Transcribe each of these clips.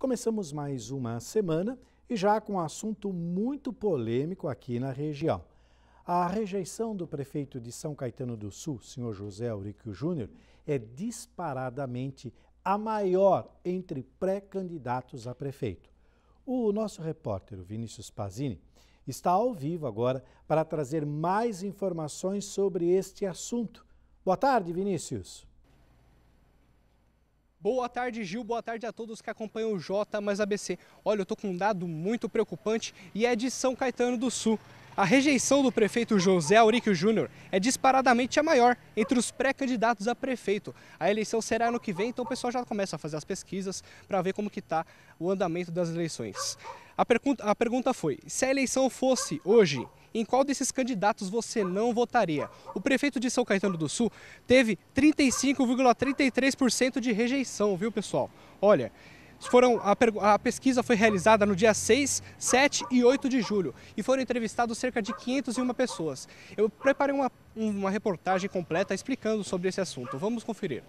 Começamos mais uma semana e já com um assunto muito polêmico aqui na região. A rejeição do prefeito de São Caetano do Sul, senhor José Auricchio Júnior, é disparadamente a maior entre pré-candidatos a prefeito. O nosso repórter, Vinícius Pazini, está ao vivo agora para trazer mais informações sobre este assunto. Boa tarde, Vinícius. Boa tarde, Gil. Boa tarde a todos que acompanham o J mais ABC. Olha, eu tô com um dado muito preocupante e é de São Caetano do Sul. A rejeição do prefeito José Auríquio Júnior é disparadamente a maior entre os pré-candidatos a prefeito. A eleição será ano que vem, então o pessoal já começa a fazer as pesquisas para ver como que está o andamento das eleições. A, pergunta, a pergunta foi, se a eleição fosse hoje, em qual desses candidatos você não votaria. O prefeito de São Caetano do Sul teve 35,33% de rejeição, viu, pessoal? Olha, foram a, a, pesquisa foi realizada no dia 6, 7 e 8 de julho e foram entrevistados cerca de 501 pessoas. Eu preparei uma, uma reportagem completa explicando sobre esse assunto. Vamos conferir.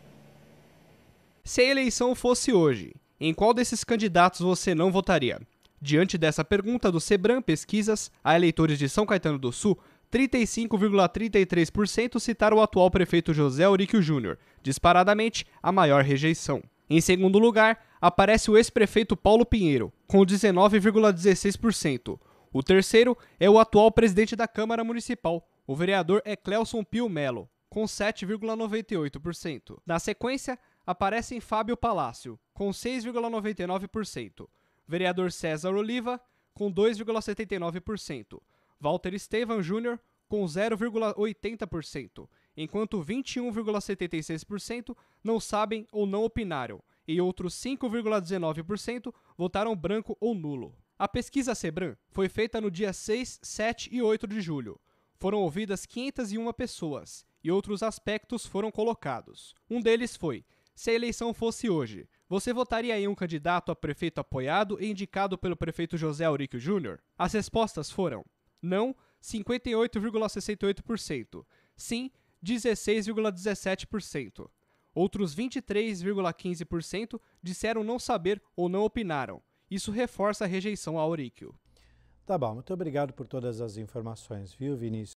Se a eleição fosse hoje, em qual desses candidatos você não votaria? Diante dessa pergunta do Sebran Pesquisas a eleitores de São Caetano do Sul, 35,33% citaram o atual prefeito José Auríquio Júnior, disparadamente a maior rejeição. Em segundo lugar, aparece o ex-prefeito Paulo Pinheiro, com 19,16%. O terceiro é o atual presidente da Câmara Municipal, o vereador é Pio Melo, com 7,98%. Na sequência, aparecem Fábio Palácio, com 6,99% vereador César Oliva, com 2,79%, Walter Estevam Júnior, com 0,80%, enquanto 21,76% não sabem ou não opinaram, e outros 5,19% votaram branco ou nulo. A pesquisa Sebran foi feita no dia 6, 7 e 8 de julho. Foram ouvidas 501 pessoas e outros aspectos foram colocados. Um deles foi: se a eleição fosse hoje, você votaria em um candidato a prefeito apoiado e indicado pelo prefeito José Auríquio Júnior? As respostas foram: não, 58,68%, sim, 16,17%. Outros 23,15% disseram não saber ou não opinaram. Isso reforça a rejeição a Auríquio. Tá bom, muito obrigado por todas as informações, viu, Vinícius?